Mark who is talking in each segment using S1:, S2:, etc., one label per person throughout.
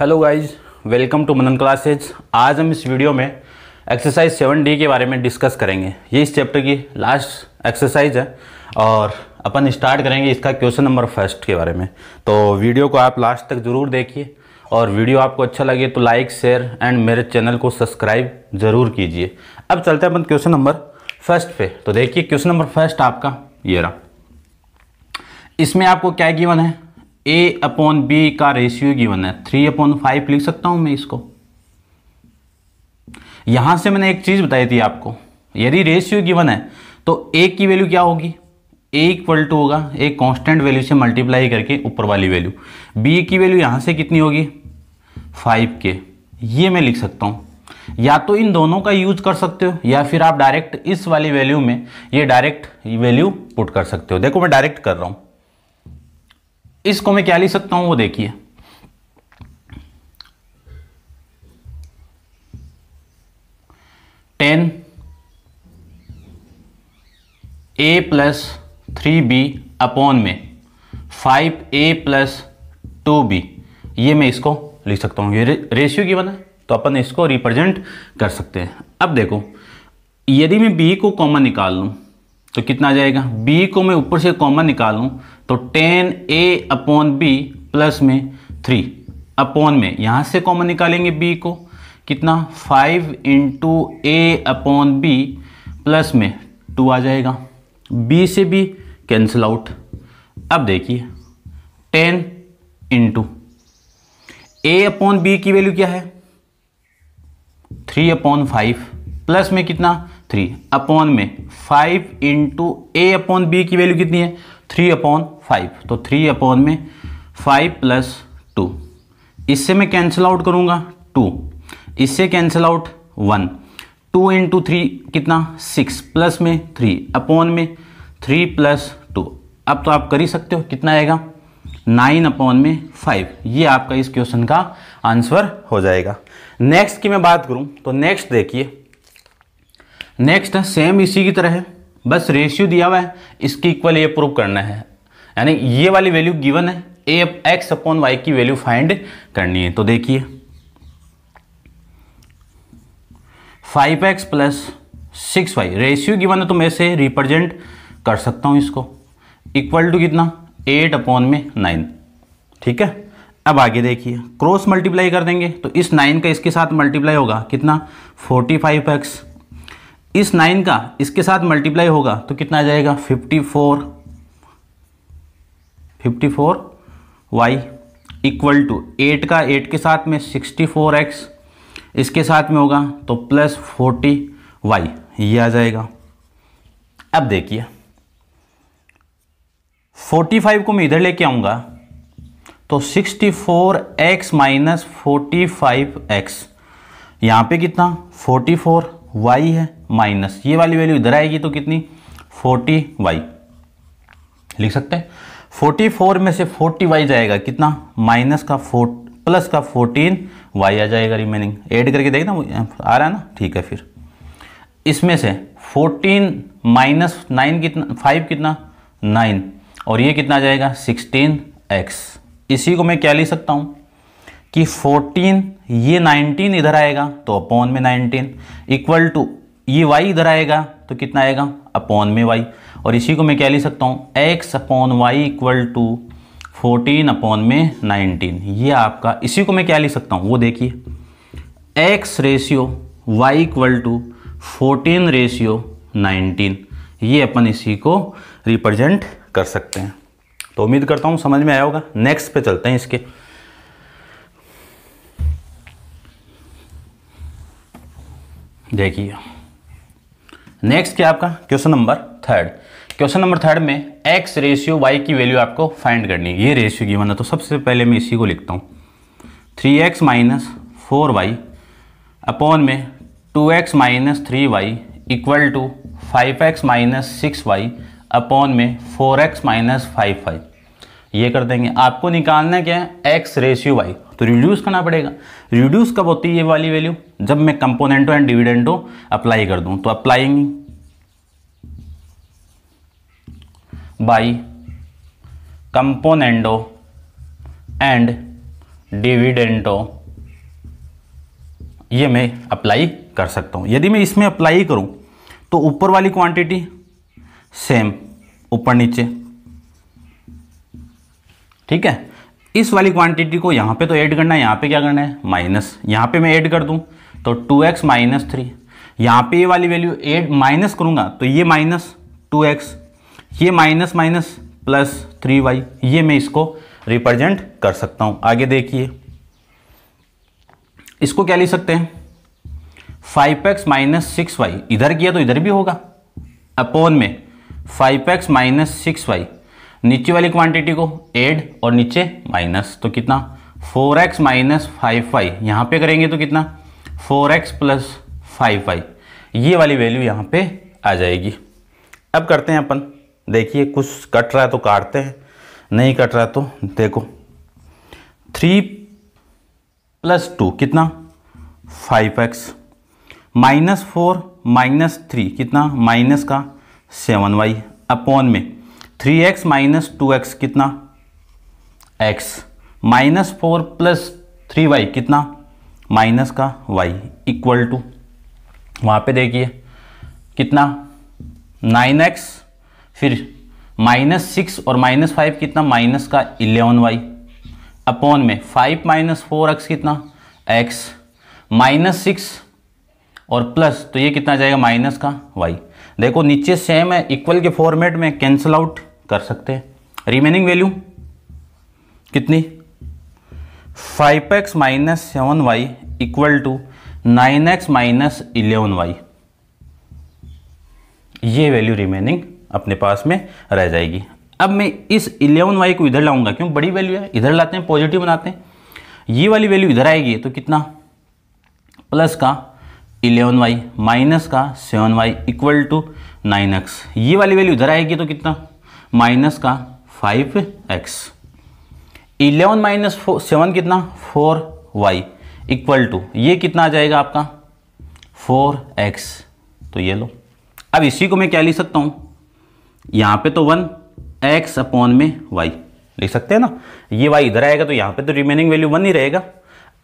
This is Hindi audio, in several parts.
S1: Hello guys welcome to Manan classes आज हम इस वीडियो में एक्सरसाइज सेवन डी के बारे में डिस्कस करेंगे ये इस चैप्टर की लास्ट एक्सरसाइज है और अपन स्टार्ट करेंगे इसका क्वेश्चन नंबर फर्स्ट के बारे में तो वीडियो को आप लास्ट तक ज़रूर देखिए और वीडियो आपको अच्छा लगे तो लाइक शेयर एंड मेरे चैनल को सब्सक्राइब ज़रूर कीजिए अब चलते हैं अपन क्वेश्चन नंबर फर्स्ट पे तो देखिए क्वेश्चन नंबर फर्स्ट आपका ये रहा इसमें आपको क्या गिवन है ए अपॉन बी का रेशियो गिवन है थ्री अपॉन फाइव लिख सकता हूं मैं इसको यहां से मैंने एक चीज बताई थी आपको यदि रेशियो गिवन है तो ए की वैल्यू क्या होगी ए इक्वल टू होगा एक कांस्टेंट वैल्यू से मल्टीप्लाई करके ऊपर वाली वैल्यू बी की वैल्यू यहां से कितनी होगी फाइव के ये मैं लिख सकता हूं या तो इन दोनों का यूज कर सकते हो या फिर आप डायरेक्ट इस वाली वैल्यू में ये डायरेक्ट वैल्यू पुट कर सकते हो देखो मैं डायरेक्ट कर रहा हूं इसको मैं क्या लिख सकता हूं वो देखिए ten A plus three B upon में five A plus two B ये मैं इसको लिख सकता हूँ ये रेशियो की बना तो अपन इसको रिप्रेजेंट कर सकते हैं अब देखो यदि मैं बी को कॉमन निकाल लूँ तो कितना आ जाएगा बी को मैं ऊपर से कॉमन निकाल लूँ तो ten A upon B plus में थ्री अपॉन में यहाँ से कॉमन निकालेंगे बी को कितना five into A upon B plus में टू आ जाएगा बी से बी कैंसिल आउट अब देखिए ten into A upon B की वैल्यू क्या है थ्री अपॉन फाइव प्लस में कितना थ्री अपॉन में five into A upon B की वैल्यू कितनी है थ्री अपॉन फाइव तो थ्री अपॉन में फाइव प्लस टू इससे मैं कैंसिल आउट करूँगा टू इससे cancel out one two into three कितना सिक्स प्लस में थ्री अपॉन में थ्री प्लस टू अब तो आप कर ही सकते हो कितना आएगा नाइन अपॉन में फाइव ये आपका इस क्वेश्चन का आंसर हो जाएगा नेक्स्ट की मैं बात करूं तो नेक्स्ट देखिए नेक्स्ट है सेम इसी की तरह है बस रेशियो दिया हुआ है इसके इक्वल ये प्रूव करना है यानी ये वाली वैल्यू गिवन है ए एक्स अपॉन वाई की वैल्यू फाइंड करनी है तो देखिए five X plus six Y ratio given है तो मैं इसे रिप्रेजेंट कर सकता हूँ इसको इक्वल टू कितना एट अपॉन में नाइन ठीक है अब आगे देखिए क्रॉस मल्टीप्लाई कर देंगे तो इस नाइन का इसके साथ मल्टीप्लाई होगा कितना फोर्टी फाइव एक्स इस नाइन का इसके साथ मल्टीप्लाई होगा तो कितना आ जाएगा fifty four fifty four Y equal to eight का एट के साथ में सिक्सटी फोर एक्स इसके साथ में होगा तो प्लस फोर्टी वाई ये आ जाएगा अब देखिए फोर्टी फाइव को मैं इधर लेके आऊंगा तो sixty four X minus forty five X यहां पर कितना फोर्टी फोर वाई है माइनस ये वाली वैल्यू इधर आएगी तो कितनी फोर्टी वाई लिख सकते हैं फोर्टी फोर में से फोर्टी वाई जाएगा कितना माइनस का फोर प्लस का फोर्टीन वाई आ जाएगा रिमेनिंग एड करके देखना आ रहा है ना ठीक है फिर इसमें से फोर्टीन माइनस नाइन कितना फाइव कितना नाइन और ये कितना आ जाएगा सिक्सटीन एक्स इसी को मैं क्या लिख सकता हूँ कि 14 ये 19 इधर आएगा तो अपॉन में 19 इक्वल टू ये y इधर आएगा तो कितना आएगा अपॉन में y और इसी को मैं क्या लिख सकता हूँ x upon Y equal to fourteen upon में नाइनटीन ये आपका इसी को मैं क्या लिख सकता हूँ वो देखिए x ratio y equal to fourteen ratio nineteen ये अपन इसी को रिप्रेजेंट कर सकते हैं तो उम्मीद करता हूँ समझ में आया होगा नेक्स्ट पे चलते हैं इसके देखिए नेक्स्ट क्या आपका question number third question number third में एक्स रेशियो वाई की वैल्यू आपको फाइंड करनी है ये रेशियो की बना तो सबसे पहले मैं इसी को लिखता हूँ three x minus four Y upon में two X minus three Y equal to five x minus six Y upon में four X minus five Y ये कर देंगे आपको निकालना क्या है एक्स रेशियो वाई तो रिड्यूस करना पड़ेगा रिड्यूस कब होती है ये वाली वैल्यू जब मैं कंपोनेंटो एंड डिविडेंटो अप्लाई कर दूं तो applying by componendo and dividendo ये मैं अप्लाई कर सकता हूं यदि मैं इसमें अप्लाई करूं तो ऊपर वाली क्वांटिटी सेम ऊपर नीचे ठीक है इस वाली क्वांटिटी को यहाँ पे तो ऐड करना है यहाँ पे क्या करना है माइनस यहाँ पे मैं ऐड कर दूँ तो टू एक्स माइनस थ्री यहाँ पर ये वाली वैल्यू एड माइनस करूँगा तो ये माइनस टू एक्स ये minus minus plus three Y ये मैं इसको रिप्रेजेंट कर सकता हूँ आगे देखिए इसको क्या ले सकते हैं five x minus six Y इधर किया तो इधर भी होगा अपोन में five x minus six Y नीचे वाली क्वांटिटी को एड और नीचे माइनस तो कितना four X minus five Y यहाँ पे करेंगे तो कितना four x plus five Y ये वाली वैल्यू यहाँ पे आ जाएगी अब करते हैं अपन देखिए कुछ कट रहा है तो काटते हैं नहीं कट रहा तो देखो थ्री प्लस टू कितना five x minus four minus three कितना माइनस का सेवन वाई अपॉन में three x minus two X कितना X minus four plus three Y कितना माइनस का वाई इक्वल टू वहाँ पे देखिए कितना नाइन एक्स फिर माइनस सिक्स और माइनस फाइव कितना माइनस का इलेवन वाई अपॉन में फाइव माइनस फोर एक्स कितना एक्स माइनस सिक्स और प्लस तो ये कितना जाएगा माइनस का वाई देखो नीचे सेम है इक्वल के फॉर्मेट में कैंसिल आउट कर सकते हैं रिमेनिंग वैल्यू कितनी five x minus seven Y equal to nine x minus eleven Y ये वैल्यू रिमेनिंग अपने पास में रह जाएगी अब मैं इस इलेवन वाई को इधर लाऊंगा क्यों बड़ी वैल्यू है इधर लाते हैं पॉजिटिव बनाते हैं ये वाली वैल्यू इधर आएगी तो कितना प्लस का इलेवन वाई माइनस का seven Y equal to nine X ये वाली वैल्यू इधर आएगी तो कितना माइनस का five X eleven minus seven कितना फोर वाई इक्वल टू ये कितना आ जाएगा आपका फोर एक्स तो ये लो अब इसी को मैं क्या लिख सकता हूँ यहाँ पे तो वन एक्स अपॉन में वाई लिख सकते हैं ना ये वाई इधर आएगा तो यहाँ पे तो रिमेनिंग वैल्यू वन ही रहेगा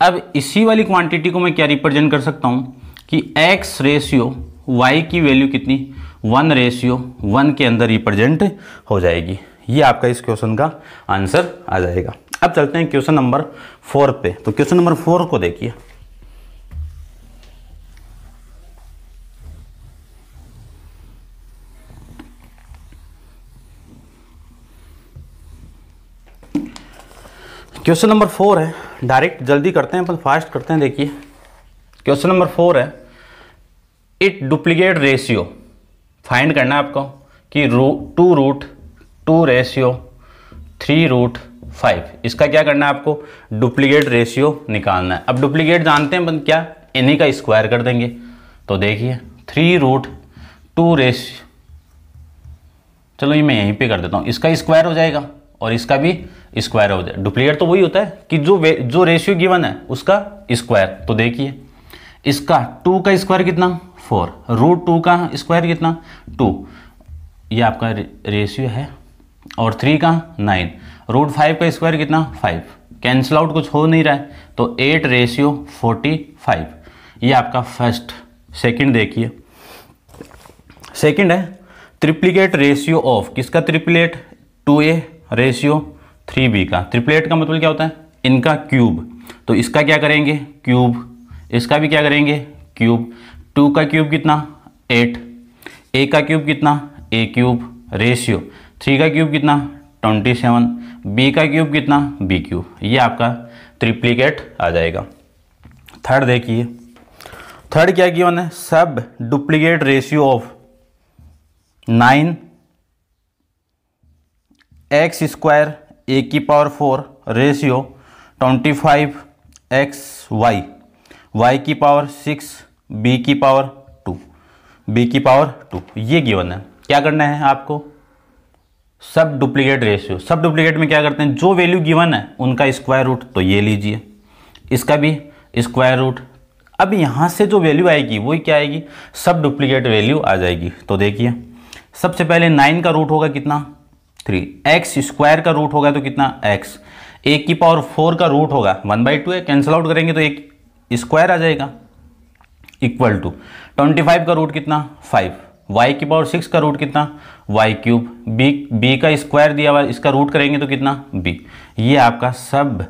S1: अब इसी वाली क्वांटिटी को मैं क्या रिप्रेजेंट कर सकता हूँ कि एक्स रेशियो वाई की वैल्यू कितनी वन रेशियो वन के अंदर रिप्रेजेंट हो जाएगी ये आपका इस क्वेश्चन का आंसर आ जाएगा अब चलते हैं क्वेश्चन नंबर फोर पे तो क्वेश्चन नंबर फोर को देखिए क्वेश्चन नंबर फोर है डायरेक्ट जल्दी करते हैं अपन मतलब फास्ट करते हैं देखिए क्वेश्चन नंबर फोर है इट डुप्लीकेट रेशियो फाइंड करना है आपको कि रू two root two ratio three root five इसका क्या करना है आपको डुप्लीकेट रेशियो निकालना है अब डुप्लीकेट जानते हैं बंद क्या इन्हीं का स्क्वायर कर देंगे तो देखिए थ्री रूट टू रेशियो चलो ये मैं यहीं पे कर देता हूँ इसका स्क्वायर हो जाएगा और इसका भी स्क्वायर हो जाएगा डुप्लीकेट तो वही होता है कि जो जो रेशियो गिवन है उसका स्क्वायर तो देखिए इसका टू का स्क्वायर कितना फोर रूट टू का स्क्वायर कितना टू ये आपका रेशियो है और थ्री का नाइन रूट फाइव का स्क्वायर कितना फाइव कैंसिल आउट कुछ हो नहीं रहा है तो एट रेशियो फोर्टी फाइव ये आपका फर्स्ट सेकंड देखिए सेकंड है ट्रिप्लीकेट रेशियो ऑफ किसका triplet two A ratio three B का ट्रिप्लेट का मतलब क्या होता है इनका क्यूब तो इसका क्या करेंगे क्यूब इसका भी क्या करेंगे क्यूब टू का क्यूब कितना एट ए का क्यूब कितना ए क्यूब रेशियो थ्री का क्यूब कितना ट्वेंटी सेवन बी का क्यूब कितना बी क्यूब ये आपका ट्रिप्लीकेट आ जाएगा थर्ड देखिए थर्ड क्या किया है सब duplicate ratio of nine X square A की power four ratio twenty five X Y Y की पावर सिक्स बी की पावर टू बी की पावर टू ये गिवन है क्या करना है आपको सब डुप्लीकेट रेशियो सब डुप्लीकेट में क्या करते हैं जो वैल्यू गिवन है उनका स्क्वायर रूट तो ये लीजिए इसका भी स्क्वायर रूट अब यहाँ से जो वैल्यू आएगी वही क्या आएगी सब डुप्लीकेट वैल्यू आ जाएगी तो देखिए सबसे पहले नाइन का रूट होगा कितना थ्री एक्स स्क्वायर का रूट होगा तो कितना एक्स एक की पावर फोर का रूट होगा वन बाई टू है कैंसिल आउट करेंगे तो एक स्क्वायर आ जाएगा इक्वल टू ट्वेंटी फाइव का रूट कितना फाइव वाई की पावर सिक्स का रूट कितना वाई क्यूब बी बी का स्क्वायर दिया हुआ इसका रूट करेंगे तो कितना बी ये आपका सब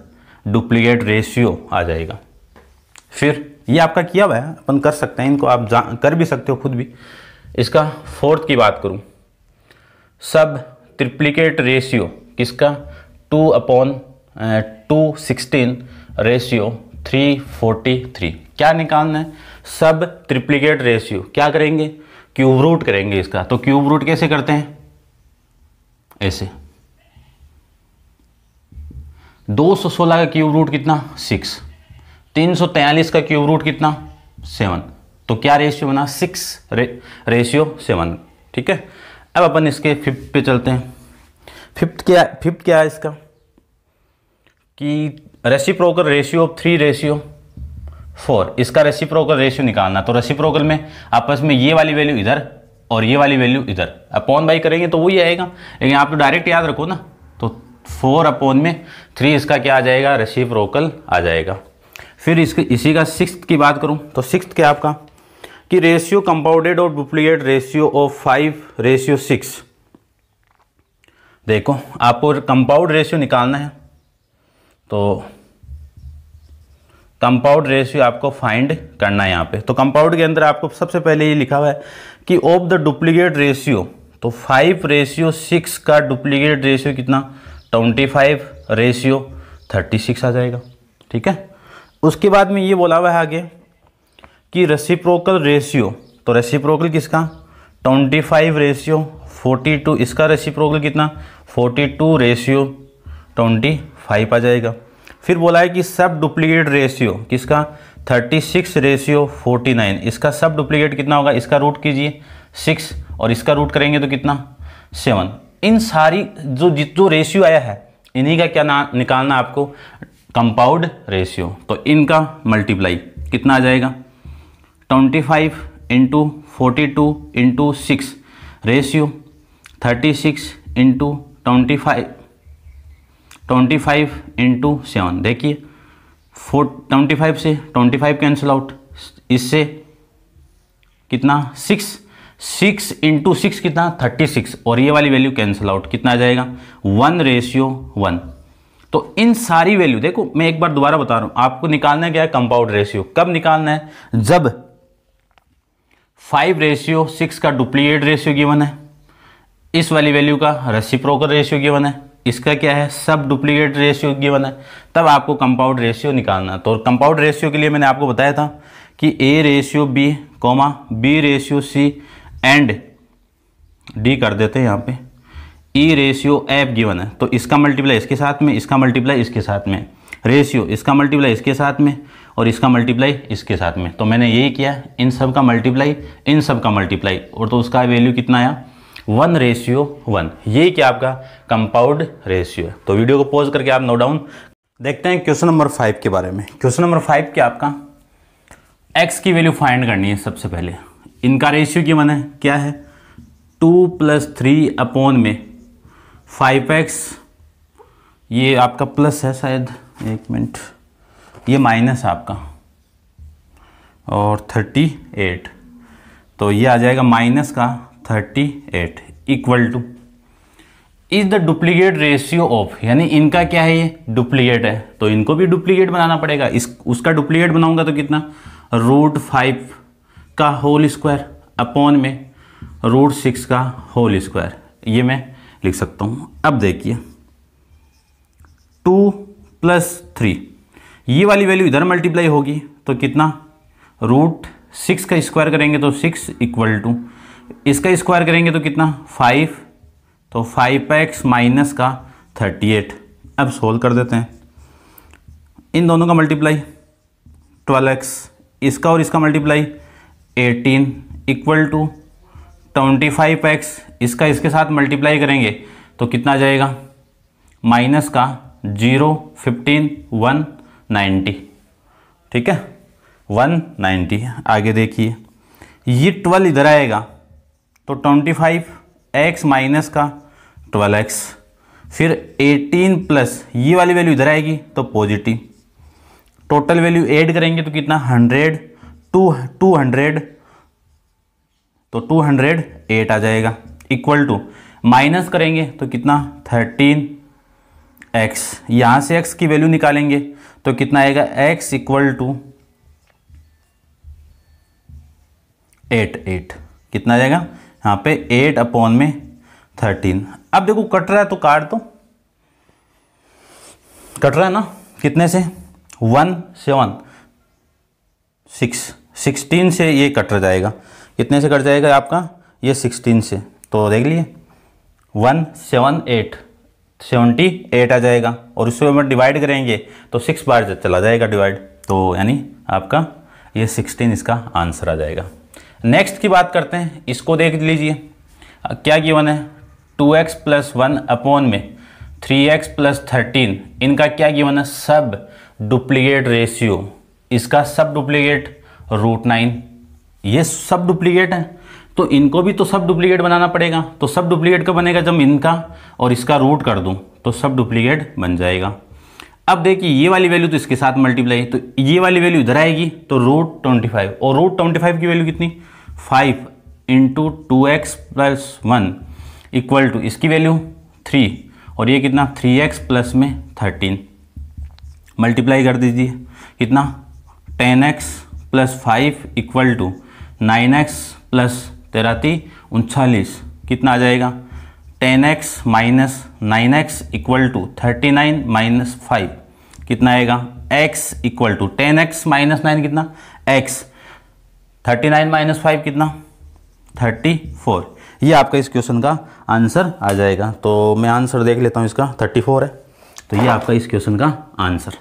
S1: डुप्लीकेट रेशियो आ जाएगा फिर ये आपका किया हुआ है अपन कर सकते हैं इनको आप कर भी सकते हो खुद भी इसका फोर्थ की बात करूँ सब ट्रिप्लीकेट रेशियो किसका two upon two sixteen ratio three forty three क्या निकालना है सब ट्रिप्लीकेट रेशियो क्या करेंगे क्यूब रूट करेंगे इसका तो क्यूब रूट कैसे करते हैं ऐसे 216 का क्यूब रूट कितना सिक्स तीन का क्यूब रूट कितना सेवन तो क्या रेशियो बना सिक्स रे, रेशियो सेवन ठीक है अब अपन इसके फिफ्थ पे चलते हैं फिफ्थ क्या फिफ्थ क्या है इसका कि reciprocal ratio of three ratio four इसका रेसिप्रोकल रेशियो निकालना तो रेसिप्रोकल में आपस में ये वाली वैल्यू इधर और ये वाली वैल्यू इधर अपॉन बाई करेंगे तो वही आएगा लेकिन आप तो डायरेक्ट याद रखो ना तो फोर अपॉन में थ्री इसका क्या आ जाएगा रेसिप्रोकल आ जाएगा फिर इसके इसी का सिक्स की बात करूँ तो सिक्स क्या आपका कि रेशियो कंपाउंडेड और duplicate ratio of five ratio six देखो आपको कंपाउंड रेशियो निकालना है तो कंपाउंड रेशियो आपको फाइंड करना है यहाँ पे तो कंपाउंड के अंदर आपको सबसे पहले ये लिखा हुआ है कि ऑफ द डुप्लीकेट रेशियो तो फाइव रेशियो सिक्स का डुप्लीकेट रेशियो कितना twenty five ratio thirty six आ जाएगा ठीक है उसके बाद में ये बोला हुआ है आगे कि रेसिप्रोकल रेशियो तो रेसिप्रोकल किसका twenty five ratio forty two इसका रेसिप्रोकल कितना forty two ratio twenty five आ जाएगा फिर बोला है कि सब डुप्लीकेट रेशियो किसका 36 रेशियो 49 इसका सब डुप्लीकेट कितना होगा इसका रूट कीजिए सिक्स और इसका रूट करेंगे तो कितना सेवन इन सारी जो जो रेशियो आया है इन्हीं का क्या ना निकालना आपको कंपाउंड रेशियो तो इनका मल्टीप्लाई कितना आ जाएगा twenty five into forty two into six ratio thirty six into twenty five twenty five into seven देखिए फोर ट्वेंटी फाइव से ट्वेंटी फाइव कैंसिल आउट इससे कितना सिक्स सिक्स इंटू सिक्स कितना थर्टी सिक्स और ये वाली वैल्यू कैंसिल आउट कितना आ जाएगा वन रेशियो वन तो इन सारी वैल्यू देखो मैं एक बार दोबारा बता रहा हूं आपको निकालना क्या है कंपाउंड रेशियो कब निकालना है जब फाइव रेशियो सिक्स का डुप्लीकेट रेशियो गिवन है इस वाली वैल्यू का रेसिप्रोकल रेशियो गिवन है इसका क्या है सब डुप्लीकेट रेशियो गिवन है तब आपको कंपाउंड रेशियो निकालना तो कंपाउंड रेशियो के लिए मैंने आपको बताया था कि a ratio b comma b ratio c and d कर देते हैं यहाँ पे ई रेशियो एफ गिवन है तो इसका मल्टीप्लाई इसके साथ में इसका मल्टीप्लाई इसके साथ में रेशियो इसका मल्टीप्लाई इसके साथ में और इसका मल्टीप्लाई इसके साथ में तो मैंने यही किया इन सब का मल्टीप्लाई इन सब का मल्टीप्लाई और तो उसका वैल्यू कितना आया वन रेशियो वन ये क्या आपका कंपाउंड रेशियो है तो वीडियो को पॉज करके आप नोट डाउन देखते हैं क्वेश्चन नंबर फाइव के बारे में क्वेश्चन नंबर फाइव क्या आपका एक्स की वैल्यू फाइंड करनी है सबसे पहले इनका रेशियो की मन है क्या है टू प्लस थ्री अपोन में फाइव एक्स ये आपका प्लस है शायद एक मिनट ये माइनस आपका और थर्टी एट तो ये आ जाएगा माइनस का thirty eight equal to is the duplicate ratio of यानी इनका क्या है ये डुप्लीकेट है तो इनको भी डुप्लीकेट बनाना पड़ेगा इस उसका डुप्लीकेट बनाऊंगा तो कितना रूट फाइव का होल स्क्वायर अपॉन में रूट सिक्स का होल स्क्वायर ये मैं लिख सकता हूँ अब देखिए टू प्लस थ्री ये वाली वैल्यू इधर मल्टीप्लाई होगी तो कितना रूट सिक्स का स्क्वायर करेंगे तो सिक्स इक्वल टू इसका स्क्वायर करेंगे तो कितना फाइव तो फाइव एक्स माइनस का थर्टी एट अब सोल्व कर देते हैं इन दोनों का मल्टीप्लाई ट्वेल्व एक्स इसका और इसका multiply eighteen equal to twenty five x इसका इसके साथ मल्टीप्लाई करेंगे तो कितना आ जाएगा माइनस का जीरो फिफ्टीन वन नाइन्टी ठीक है वन नाइन्टी आगे देखिए ये ट्वेल्व इधर आएगा तो ट्वेंटी फाइव एक्स माइनस का ट्वेल्व एक्स फिर एटीन प्लस ये वाली वैल्यू इधर आएगी तो पॉजिटिव टोटल वैल्यू ऐड करेंगे तो कितना हंड्रेड टू टू हंड्रेड तो टू हंड्रेड एट आ जाएगा इक्वल टू माइनस करेंगे तो कितना थर्टीन एक्स यहाँ से एक्स की वैल्यू निकालेंगे तो कितना आएगा x equal to eight eight कितना आ जाएगा यहाँ पे एट अपॉन में थर्टीन अब देखो कट रहा है तो काट दो तो। कट रहा है ना कितने से वन सेवन सिक्स सिक्सटीन से ये कट जाएगा कितने से कट जाएगा आपका ये सिक्सटीन से तो देख लिए one seven eight seventy eight आ जाएगा और उसको हम डिवाइड करेंगे तो सिक्स बार चला जाएगा डिवाइड तो यानी आपका ये सिक्सटीन इसका आंसर आ जाएगा नेक्स्ट की बात करते हैं इसको देख लीजिए क्या गिवन है two x plus one upon में थ्री एक्स प्लस थर्टीन इनका क्या गिवन है सब डुप्लीकेट रेशियो इसका सब डुप्लीकेट रूट नाइन ये सब डुप्लीकेट है तो इनको भी तो सब डुप्लीकेट बनाना पड़ेगा तो सब डुप्लीकेट का बनेगा जब इनका और इसका रूट कर दूँ तो सब डुप्लीकेट बन जाएगा अब देखिए ये वाली वैल्यू तो इसके साथ मल्टीप्लाई है तो ये वाली वैल्यू इधर आएगी तो रूट ट्वेंटी फाइव और रूट ट्वेंटी फाइव की वैल्यू कितनी five into two x plus one equal to इसकी वैल्यू थ्री और ये कितना थ्री एक्स प्लस में थर्टीन मल्टीप्लाई कर दीजिए कितना ten x plus five equal to nine x plus तेराती उनचालीस कितना आ जाएगा ten x minus nine x equal to thirty nine minus five कितना आएगा x equal to ten x minus nine कितना x thirty nine minus five कितना थर्टी फोर ये आपका इस क्वेश्चन का आंसर आ जाएगा तो मैं आंसर देख लेता हूँ इसका थर्टी फोर है तो ये आपका इस क्वेश्चन का आंसर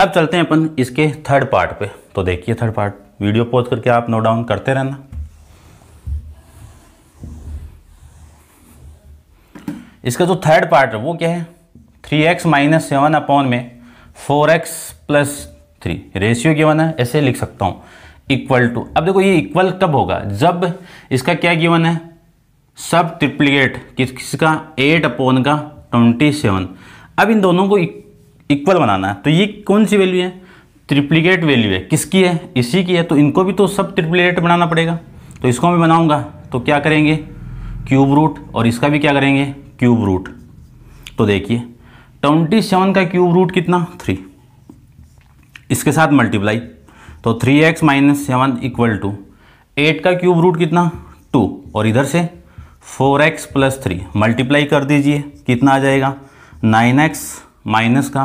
S1: अब चलते हैं अपन इसके थर्ड पार्ट पे तो देखिए थर्ड पार्ट वीडियो पोज करके आप नोट डाउन करते रहना इसका जो थर्ड पार्ट है वो क्या है three x minus seven upon में four x plus three ratio क्या बना है ऐसे लिख सकता हूँ इक्वल टू अब देखो ये इक्वल कब होगा जब इसका क्या गिवन है सब ट्रिप्लीकेट किस किसका एट अपोन का ट्वेंटी सेवन अब इन दोनों को इक्वल e-, बनाना है तो ये कौन सी वैल्यू है ट्रिप्लीकेट वैल्यू है किसकी है इसी की है तो इनको भी तो सब ट्रिप्लीकेट बनाना पड़ेगा तो इसको मैं बनाऊंगा तो क्या करेंगे क्यूब रूट और इसका भी क्या करेंगे क्यूब रूट तो देखिए ट्वेंटी सेवन का क्यूब रूट कितना थ्री इसके साथ मल्टीप्लाई तो three x minus seven equal to eight का क्यूब रूट कितना टू और इधर से four x plus three multiply कर दीजिए कितना आ जाएगा नाइन एक्स माइनस का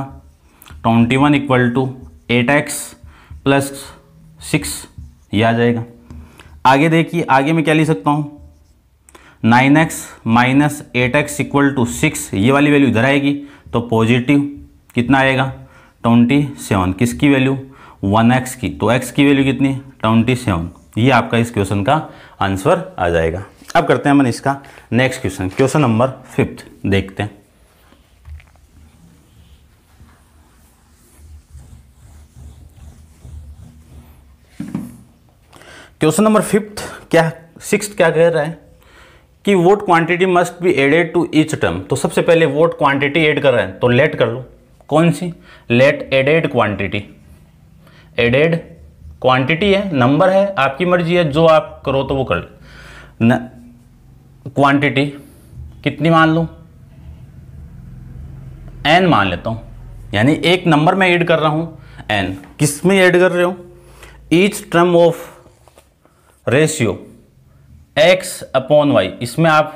S1: twenty one equal to eight x plus six ये आ जाएगा आगे देखिए आगे मैं क्या लिख सकता हूँ nine x minus eight x equal to six ये वाली वैल्यू इधर आएगी तो पॉजिटिव कितना आएगा ट्वेंटी सेवन किसकी वैल्यू वन एक्स की तो एक्स की वैल्यू कितनी ट्वेंटी सेवन ये आपका इस क्वेश्चन का आंसर आ जाएगा अब करते हैं मन इसका next question question number fifth देखते हैं क्वेश्चन नंबर फिफ्थ क्या सिक्स क्या कह रहा है कि what quantity must be added to each term तो सबसे पहले वोट क्वांटिटी एड कर रहे हैं तो लेट कर लो कौन सी let added quantity added quantity है नंबर है आपकी मर्जी है जो आप करो तो वो कर न क्वांटिटी कितनी मान लो एन मान लेता हूं यानी एक नंबर में ऐड कर रहा हूं एन किस में ऐड कर रहे हो each term of ratio x upon y इसमें आप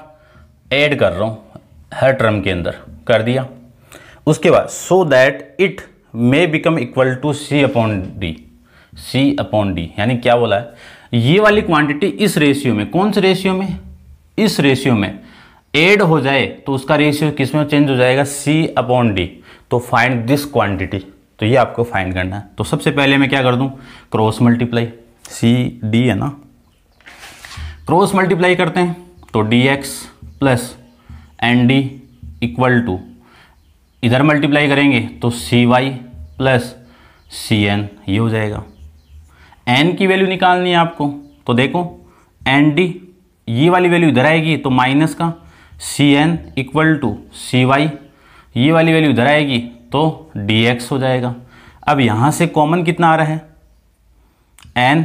S1: ऐड कर रहा हूं हर टर्म के अंदर कर दिया उसके बाद so that it may become equal to c upon d c upon d यानी क्या बोला है ये वाली क्वांटिटी इस रेशियो में कौन से रेशियो में इस रेशियो में एड हो जाए तो उसका रेशियो किस में चेंज हो जाएगा सी अपॉन डी तो फाइंड दिस क्वांटिटी तो ये आपको फाइंड करना है तो सबसे पहले मैं क्या कर दूं क्रॉस मल्टीप्लाई सी डी है ना क्रॉस मल्टीप्लाई करते हैं तो d x plus n d equal to इधर मल्टीप्लाई करेंगे तो c y plus c n ये हो जाएगा एन की वैल्यू निकालनी है आपको तो देखो एन डी ये वाली वैल्यू इधर आएगी तो माइनस का c n equal to c y ये वाली वैल्यू इधर आएगी तो डी एक्स हो जाएगा अब यहाँ से कॉमन कितना आ रहा है एन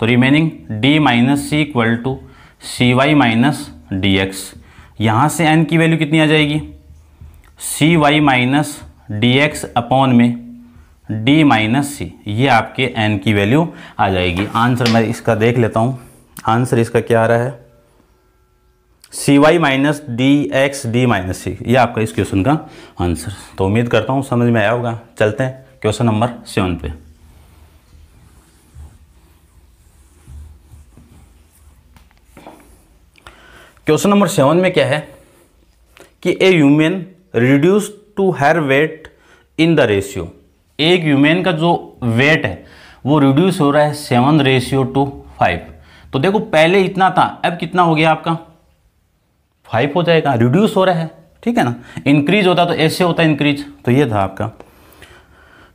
S1: तो remaining d minus c equal to c y minus d x यहाँ से एन की वैल्यू कितनी आ जाएगी c y minus d x upon में डी माइनस सी ये आपके एन की वैल्यू आ जाएगी आंसर मैं इसका देख लेता हूँ आंसर इसका क्या आ रहा है c y minus d x d minus c ये आपका इस क्वेश्चन का आंसर तो उम्मीद करता हूँ समझ में आया होगा चलते हैं क्वेश्चन नंबर सेवन पे क्वेश्चन नंबर सेवन में क्या है कि a human reduce to her weight in the ratio एक ह्यूमेन का जो वेट है वो रिड्यूस हो रहा है सेवन रेशियो टू फाइव तो देखो पहले इतना था अब कितना हो गया आपका फाइव हो जाएगा रिड्यूस हो रहा है ठीक है ना इंक्रीज होता तो ऐसे होता इंक्रीज तो ये था आपका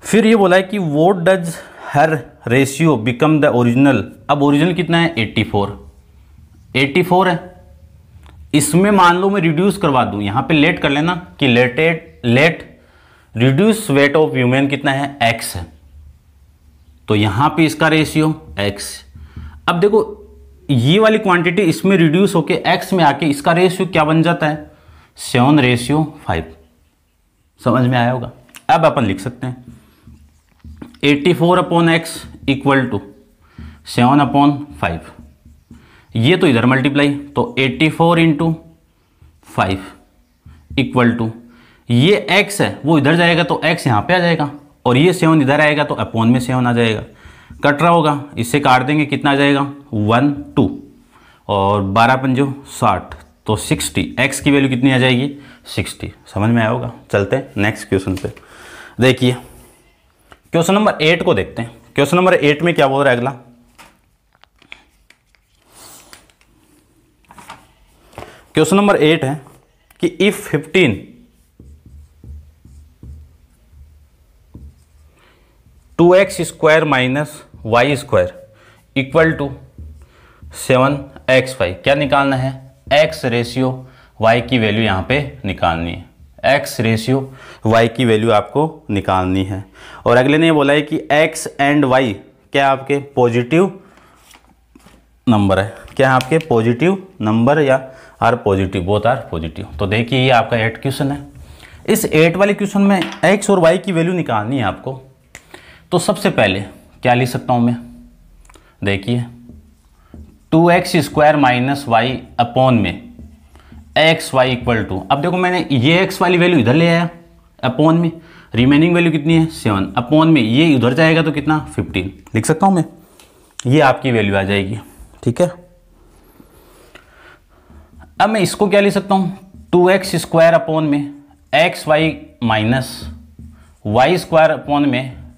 S1: फिर ये बोला है कि what does her ratio become the original अब ओरिजिनल कितना है 84 84 है इसमें मान लो मैं रिड्यूस करवा दूं यहां पे लेट कर लेना कि लेटेड let reduce weight of human कितना है एक्स है तो यहां पे इसका रेशियो एक्स अब देखो ये वाली क्वांटिटी इसमें रिड्यूस होके एक्स में आके इसका रेशियो क्या बन जाता है सेवन रेशियो फाइव समझ में आया होगा अब अपन लिख सकते हैं eighty four upon x equal to seven upon five ये तो इधर मल्टीप्लाई तो 84 four into five equal to ये एक्स है वो इधर जाएगा तो एक्स यहाँ पे आ जाएगा और ये सेवन इधर आएगा तो अपोन में सेवन आ जाएगा कट रहा होगा इससे काट देंगे कितना आ जाएगा वन टू और बारह पंजो साठ तो सिक्सटी एक्स की वैल्यू कितनी आ जाएगी सिक्सटी समझ में आया होगा चलते हैं नेक्स्ट क्वेश्चन पे देखिए क्वेश्चन नंबर एट को देखते हैं क्वेश्चन नंबर एट में क्या बोल रहा है अगला क्वेश्चन नंबर एट है कि if fifteen two x square minus Y square equal to seven x y क्या निकालना है एक्स रेशियो वाई की वैल्यू यहां पे निकालनी है एक्स रेशियो वाई की वैल्यू आपको निकालनी है और अगले ने बोला है कि एक्स एंड वाई क्या आपके पॉजिटिव नंबर है क्या आपके पॉजिटिव नंबर या are positive both are positive तो देखिए ये आपका एट क्वेश्चन है इस एट वाले क्वेश्चन में एक्स और वाई की वैल्यू निकालनी है आपको तो सबसे पहले क्या लिख सकता हूँ मैं देखिए two x square minus Y upon में एक्स वाई इक्वल टू अब देखो मैंने ये एक्स वाली वैल्यू इधर ले आया अपॉन में रिमेनिंग वैल्यू कितनी है सेवन अपॉन में ये उधर जाएगा तो कितना फिफ्टीन लिख सकता हूँ मैं ये आपकी वैल्यू आ जाएगी ठीक है अब मैं इसको क्या ले सकता हूँ टू एक्स स्क्वायर अपॉन में x y minus Y square upon में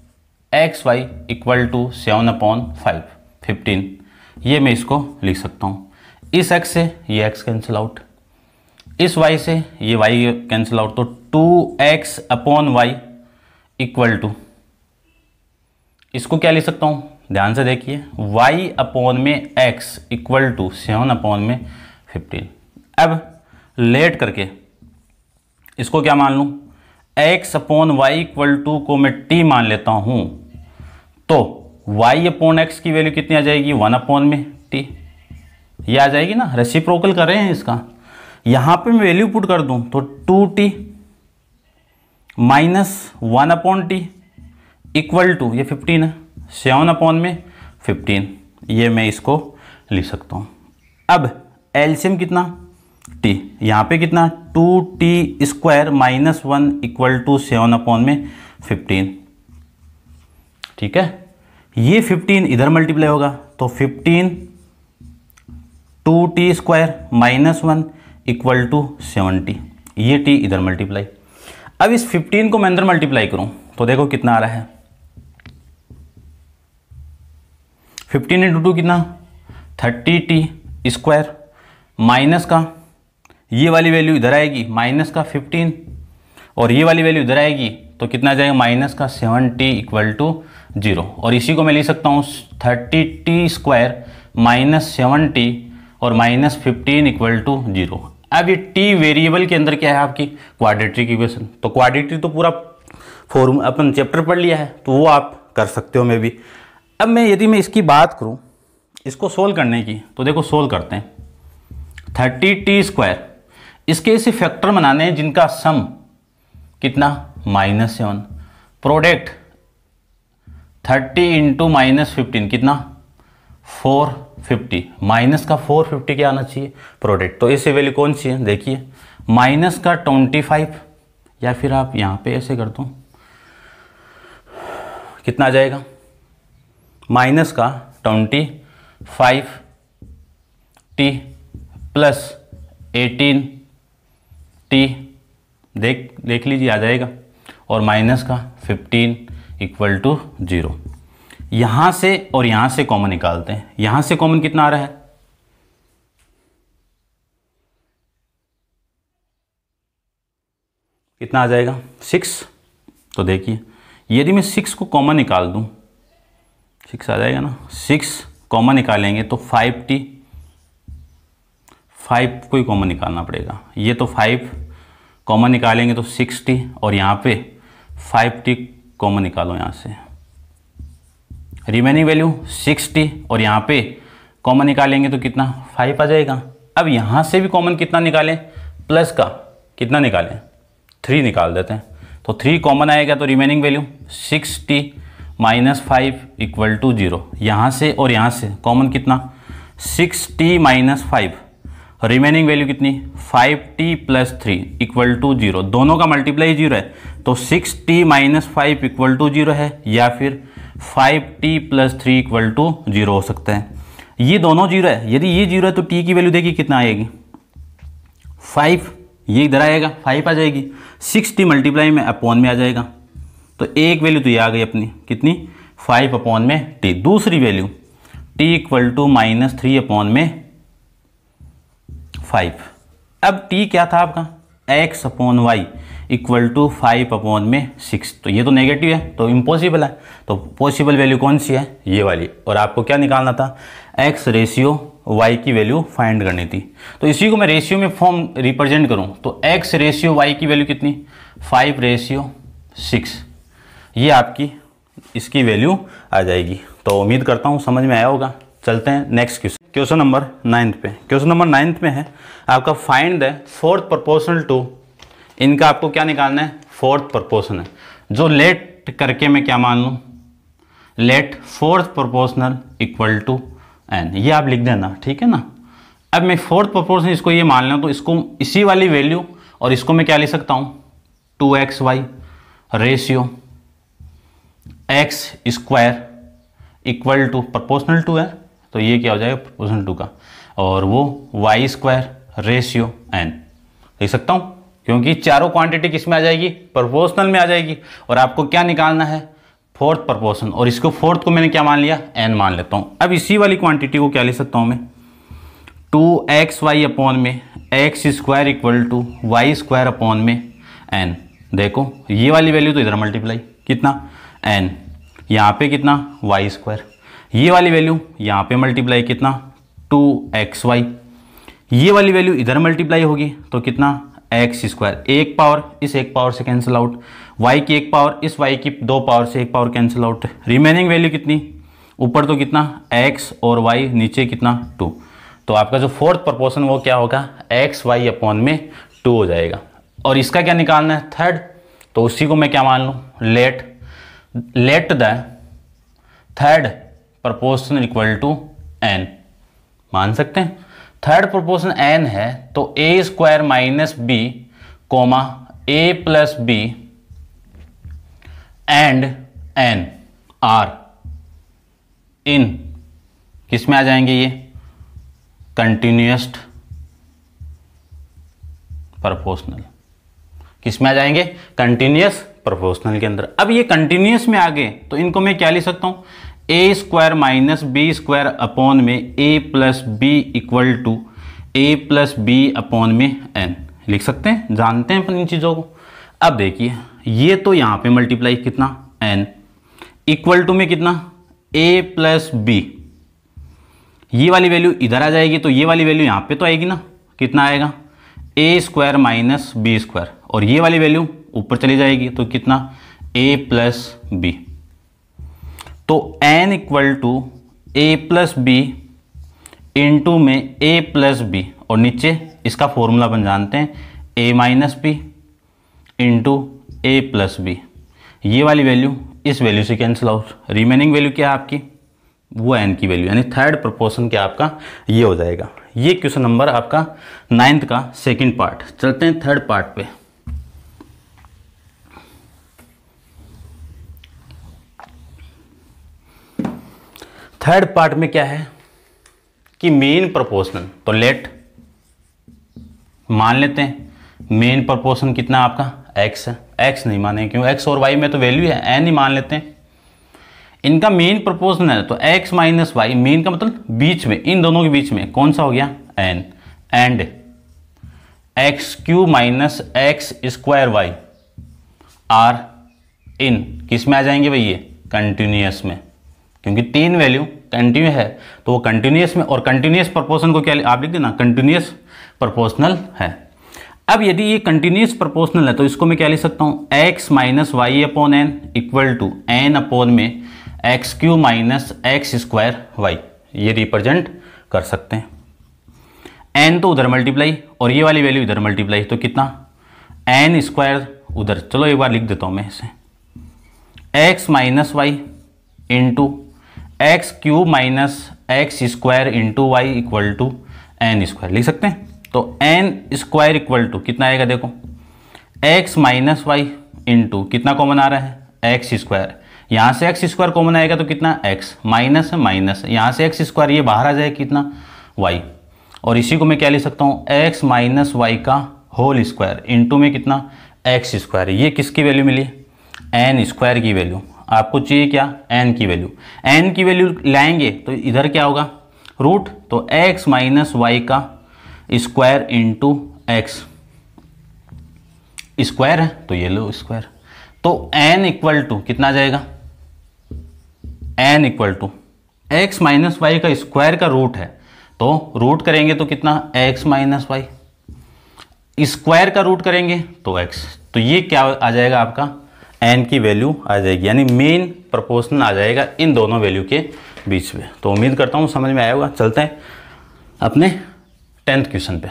S1: x y equal to seven upon five fifteen ये मैं इसको लिख सकता हूँ इस एक्स से ये एक्स कैंसिल आउट इस वाई से ये वाई कैंसिल आउट तो two x upon Y equal to इसको क्या ले सकता हूँ ध्यान से देखिए y अपॉन में x equal to seven upon में फिफ्टीन अब लेट करके इसको क्या मान लूँ x upon y equal to को मैं टी मान लेता हूँ तो वाई अपोन एक्स की वैल्यू कितनी आ जाएगी वन अपोन में टी ये आ जाएगी ना रेसिप्रोकल कर रहे हैं इसका यहाँ पे मैं वैल्यू पुट कर दूँ तो two t minus one upon t equal to ये फिफ्टीन है सेवन अपॉन में फिफ्टीन ये मैं इसको लिख सकता हूँ अब एल्शियम कितना टी यहाँ पे कितना two t square minus one equal to seven upon में फिफ्टीन ठीक है ये फिफ्टीन इधर मल्टीप्लाई होगा तो fifteen two t square minus one equal to seven t ये टी इधर मल्टीप्लाई अब इस फिफ्टीन को मैं अंदर मल्टीप्लाई करूँ तो देखो कितना आ रहा है फिफ्टीन इंटू टू कितना थर्टी टी स्क्वायर माइनस का ये वाली वैल्यू इधर आएगी माइनस का फिफ्टीन और ये वाली वैल्यू इधर आएगी तो कितना जाएगा माइनस का टी इक्वल टू जीरो और इसी को मैं ले सकता हूँ thirty t square minus t और minus fifteen equal to zero अब ये टी वेरिएबल के अंदर क्या है आपकी क्वाड्रेटिक क्वेश्चन तो क्वाड्रेटिक तो पूरा फॉर्म अपन चैप्टर पढ़ लिया है तो वो आप कर सकते हो मे भी अब मैं यदि मैं इसकी बात करूँ इसको सोल्व करने की तो देखो सोल्व करते हैं थर्टी टी स्क्वायर इसके ऐसे फैक्टर बनाने हैं जिनका सम कितना minus seven product thirty into minus fifteen कितना फोर फिफ्टी माइनस का फोर फिफ्टी क्या आना चाहिए प्रोडक्ट तो ऐसे वैल्यू कौन सी है देखिए माइनस का ट्वेंटी फाइव या फिर आप यहाँ पे ऐसे कर दो कितना आ जाएगा माइनस का twenty five t plus eighteen t देख देख लीजिए आ जाएगा और माइनस का फिफ्टीन इक्वल टू ज़ीरो यहाँ से और यहाँ से कॉमन निकालते हैं यहाँ से कॉमन कितना आ रहा है कितना आ जाएगा सिक्स तो देखिए यदि मैं सिक्स को कॉमन निकाल दूँ सिक्स आ जाएगा ना सिक्स कॉमन निकालेंगे तो फाइव टी फाइव को ही कॉमन निकालना पड़ेगा ये तो फाइव कॉमन निकालेंगे तो सिक्स टी और यहाँ पे फाइव टी कॉमन निकालो यहाँ से रिमेनिंग वैल्यू सिक्स टी और यहाँ पे कॉमन निकालेंगे तो कितना फाइव आ जाएगा अब यहाँ से भी कॉमन कितना निकालें प्लस का कितना निकालें थ्री निकाल देते हैं तो थ्री कॉमन आएगा तो remaining value six t minus five equal to zero यहाँ से और यहाँ से कॉमन कितना six t minus five remaining value कितनी five t plus three equal to zero दोनों का मल्टीप्लाई जीरो है तो six t minus five equal to zero है या फिर five t plus three equal to zero हो सकता है ये दोनों जीरो है यदि ये जीरो है तो टी की वैल्यू देखिए कितना आएगी फाइव ये इधर आएगा फाइव आ जाएगी सिक्स टी मल्टीप्लाई में अपॉन में आ जाएगा तो एक वैल्यू तो ये आ गई अपनी कितनी फाइव अपॉन में टी दूसरी value T equal to minus three upon में फाइव अब टी क्या था आपका X upon Y equal to five upon में सिक्स तो ये तो नेगेटिव है तो इम्पॉसिबल है तो पॉसिबल वैल्यू कौन सी है ये वाली और आपको क्या निकालना था एक्स रेशियो वाई की वैल्यू फाइंड करनी थी तो इसी को मैं रेशियो में फॉर्म रिप्रेजेंट करूँ तो एक्स रेशियो वाई की वैल्यू कितनी फाइव रेशियो सिक्स ये आपकी इसकी वैल्यू आ जाएगी तो उम्मीद करता हूँ समझ में आया होगा चलते हैं next question question number ninth पे क्वेश्चन नंबर नाइन्थ में है आपका find the fourth proportional to इनका आपको क्या निकालना है फोर्थ प्रपोर्सन है जो लेट करके मैं क्या मान लूँ let fourth proportional equal to N ये आप लिख देना ठीक है ना अब मैं फोर्थ प्रपोर्सन इसको ये मान लूँ तो इसको इसी वाली वैल्यू और इसको मैं क्या ले सकता हूँ two X Y ratio X square equal to proportional to है तो ये क्या हो जाएगा प्रोपोर्शन टू का और वो वाई स्क्वायर रेशियो एन देख सकता हूँ क्योंकि चारों क्वांटिटी किस में आ जाएगी प्रोपोर्शनल में आ जाएगी और आपको क्या निकालना है फोर्थ प्रोपोर्शन और इसको फोर्थ को मैंने क्या मान लिया एन मान लेता हूँ अब इसी वाली क्वांटिटी को क्या ले सकता हूँ मैं टू एक्स वाई अपॉन में X square equal to Y square upon में एन देखो ये वाली वैल्यू तो इधर मल्टीप्लाई कितना एन यहाँ पे कितना वाई स्क्वायर ये वाली वैल्यू यहाँ पे मल्टीप्लाई कितना टू एक्स वाई ये वाली वैल्यू इधर मल्टीप्लाई होगी तो कितना एक्स स्क्वायर एक पावर इस एक पावर से कैंसिल आउट वाई की एक पावर इस वाई की दो पावर से एक power cancel out remaining value कितनी ऊपर तो कितना एक्स और वाई नीचे कितना टू तो आपका जो फोर्थ प्रपोर्सन वो क्या होगा एक्स वाई अपॉन में टू हो जाएगा और इसका क्या निकालना है थर्ड तो उसी को मैं क्या मान लूँ let let the third proportion equal to N मान सकते हैं थर्ड प्रपोर्सन एन है तो A square minus B comma A plus B and N are in किस में आ जाएंगे ये कंटिन्यूस प्रोपोर्शनल किस में आ जाएंगे कंटिन्यूस प्रोपोर्शनल के अंदर अब ये कंटिन्यूस में आ गए तो इनको मैं क्या ले सकता हूं A square minus B square upon में A plus B equal to A plus B upon में एन लिख सकते हैं जानते हैं अपन इन चीज़ों को अब देखिए ये तो यहाँ पे मल्टीप्लाई कितना एन इक्वल टू में कितना ए प्लस बी ये वाली वैल्यू इधर आ जाएगी तो ये वाली वैल्यू यहाँ पे तो आएगी ना कितना आएगा A square minus B square और ये वाली वैल्यू ऊपर चली जाएगी तो कितना ए प्लस बी तो N equal to A plus B into में ए प्लस बी और नीचे इसका फॉर्मूला अपन जानते हैं A minus B into A plus B ये वाली वैल्यू इस वैल्यू से कैंसिल आउट रिमेनिंग वैल्यू क्या है आपकी वो एन की वैल्यू यानी थर्ड प्रपोर्सन क्या आपका ये हो जाएगा ये क्वेश्चन नंबर आपका नाइन्थ का सेकेंड पार्ट चलते हैं थर्ड पार्ट पे थर्ड पार्ट में क्या है कि मेन प्रोपोर्शनल तो लेट मान लेते हैं मेन प्रोपोर्शन कितना आपका एक्स है एक्स नहीं माने क्यों एक्स और वाई में तो वैल्यू है एन ही मान लेते हैं इनका मेन प्रोपोर्शन है तो एक्स माइनस वाई मेन का मतलब बीच में इन दोनों के बीच में कौन सा हो गया N and X cube minus X square Y are in किस में आ जाएंगे भैया कंटिन्यूस में क्योंकि तीन वैल्यू कंटिन्यू है तो वो कंटिन्यूस में और कंटिन्यूस प्रपोर्सन को क्या आप लिख देना कंटिन्यूस प्रपोर्सनल है अब यदि ये कंटिन्यूस प्रपोर्सनल है तो इसको मैं क्या लिख सकता हूँ X minus Y upon N equal to N upon में X cube minus X square Y ये रिप्रेजेंट कर सकते हैं एन तो उधर मल्टीप्लाई और ये वाली वैल्यू इधर मल्टीप्लाई तो कितना एन स्क्वायर उधर चलो एक बार लिख देता हूँ मैं इसे X minus Y into X cube minus X square into Y equal to N square लिख सकते हैं तो एन स्क्वायर इक्वल टू कितना आएगा देखो एक्स माइनस वाई इंटू कितना कॉमन आ रहा है एक्स स्क्वायर यहाँ से एक्स स्क्वायर कॉमन आएगा तो कितना एक्स माइनस है माइनस यहाँ से एक्स स्क्वायर ये बाहर आ जाएगा कितना वाई और इसी को मैं क्या लिख सकता हूँ एक्स माइनस वाई का होल स्क्वायर इंटू में कितना एक्स स्क्वायर ये किसकी वैल्यू मिली एन स्क्वायर की वैल्यू आपको चाहिए क्या एन की वैल्यू एन की वैल्यू लाएंगे तो इधर क्या होगा रूट तो एक्स माइनस वाई का स्क्वायर इंटू एक्स स्क्वायर है तो ये लो स्क्वायर तो एन इक्वल टू कितना जाएगा N equal to X minus Y का स्क्वायर का रूट है तो रूट करेंगे तो कितना एक्स माइनस वाई स्क्वायर का रूट करेंगे तो एक्स तो ये क्या आ जाएगा आपका एन की वैल्यू आ जाएगी यानी मेन प्रपोर्सन आ जाएगा इन दोनों वैल्यू के बीच में तो उम्मीद करता हूँ समझ में आया होगा चलते हैं अपने टेंथ क्वेश्चन पे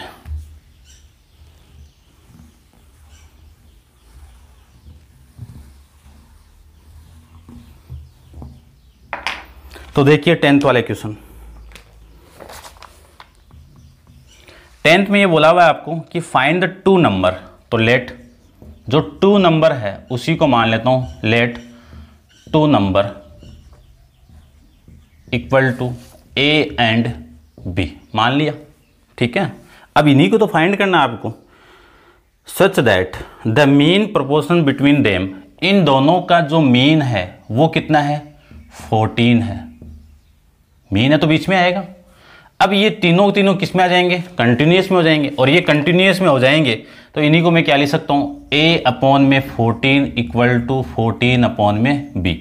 S1: तो देखिए टेंथ वाले क्वेश्चन टेंथ में ये बोला हुआ है आपको कि फाइंड द टू नंबर तो लेट जो टू नंबर है उसी को मान लेता हूं let two number equal to A and B मान लिया ठीक है अब इन्हीं को तो फाइंड करना है आपको such that the mean proportion between them इन दोनों का जो मीन है वो कितना है 14 है मीन है तो बीच में आएगा अब ये तीनों तीनों किस में आ जाएंगे कंटिन्यूस में हो जाएंगे और ये कंटिन्यूस में हो जाएंगे तो इन्हीं को मैं क्या लिख सकता हूँ ए अपॉन में fourteen equal to fourteen upon में बी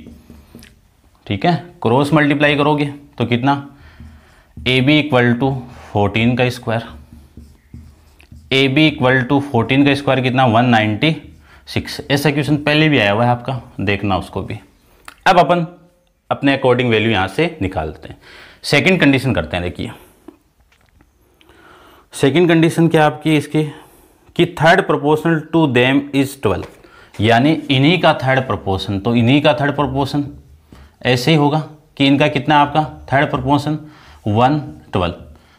S1: ठीक है क्रॉस मल्टीप्लाई करोगे तो कितना A B equal to fourteen का square A B equal to fourteen का स्क्वायर कितना वन नाइन्टी सिक्स ऐसा क्वेश्चन पहले भी आया हुआ है आपका देखना उसको भी अब अपन अपने अकॉर्डिंग वैल्यू यहाँ से निकालते हैं सेकेंड कंडीशन करते हैं देखिए सेकेंड कंडीशन क्या आपकी इसकी कि third proportional to them is twelve यानी इन्हीं का थर्ड प्रोपोर्शन तो इन्हीं का थर्ड प्रोपोर्शन ऐसे ही होगा कि इनका कितना आपका थर्ड प्रोपोर्शन वन ट्वेल्व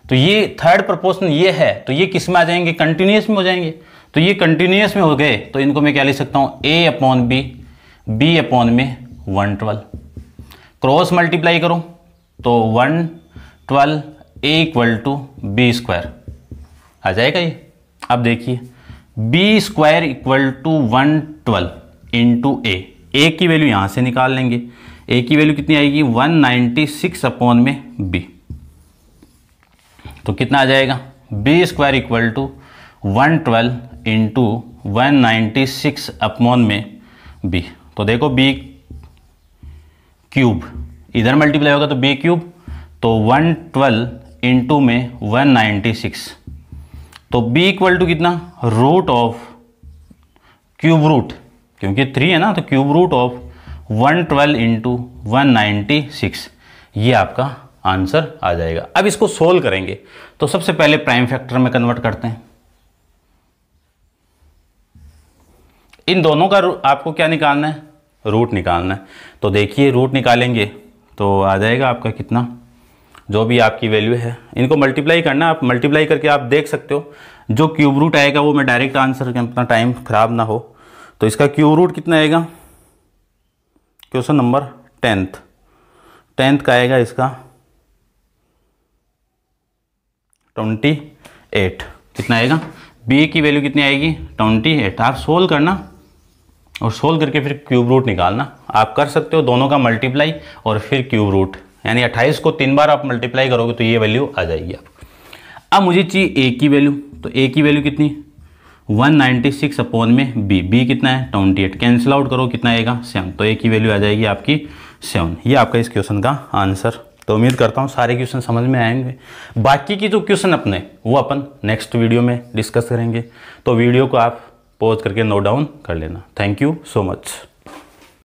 S1: तो ये थर्ड प्रोपोर्शन ये है तो ये किस में आ जाएंगे कंटिन्यूस में हो जाएंगे तो ये कंटिन्यूस में हो गए तो इनको मैं क्या ले सकता हूँ A upon B B upon में वन ट्वेल्व क्रॉस मल्टीप्लाई करो तो one twelve A equal to B square आ जाएगा ये अब देखिए B square equal to one twelve into A A की वैल्यू यहाँ से निकाल लेंगे ए की वैल्यू कितनी आएगी 196 नाइन्टी सिक्स अपॉन में बी तो कितना आ जाएगा B square equal to one twelve into one ninety six upon में बी तो देखो बी क्यूब इधर मल्टीप्लाई होगा तो बी क्यूब तो वन ट्वेल्व इंटू में वन नाइन्टी सिक्स तो b इक्वल टू कितना रूट ऑफ क्यूब रूट क्योंकि थ्री है ना तो cube root of one twelve into one ninety six ये आपका आंसर आ जाएगा अब इसको सोल्व करेंगे तो सबसे पहले प्राइम फैक्टर में कन्वर्ट करते हैं इन दोनों का आपको क्या निकालना है रूट निकालना है तो देखिए रूट निकालेंगे तो आ जाएगा आपका कितना जो भी आपकी वैल्यू है इनको मल्टीप्लाई करना आप मल्टीप्लाई करके आप देख सकते हो जो क्यूब रूट आएगा वो मैं डायरेक्ट आंसर अपना टाइम ख़राब ना हो तो इसका क्यूब रूट कितना आएगा क्वेश्चन नंबर टेंथ टेंथ का आएगा इसका ट्वेंटी एट कितना आएगा बी की वैल्यू कितनी आएगी ट्वेंटी एट आप सोल्व करना और सोल्व करके फिर क्यूब रूट निकालना आप कर सकते हो दोनों का मल्टीप्लाई और फिर क्यूब रूट यानी 28 को तीन बार आप मल्टीप्लाई करोगे तो ये वैल्यू आ जाएगी आप अब मुझे चाहिए ए की वैल्यू तो ए की वैल्यू कितनी 196 अपॉन में बी बी कितना है ट्वेंटी एट कैंसिल आउट करो कितना आएगा सेवन तो ए की वैल्यू आ जाएगी आपकी सेवन ये आपका इस क्वेश्चन का आंसर तो उम्मीद करता हूँ सारे क्वेश्चन समझ में आएंगे बाकी की जो क्वेश्चन अपने वो अपन नेक्स्ट वीडियो में डिस्कस करेंगे तो वीडियो को आप पॉज करके नोट डाउन कर लेना थैंक यू सो मच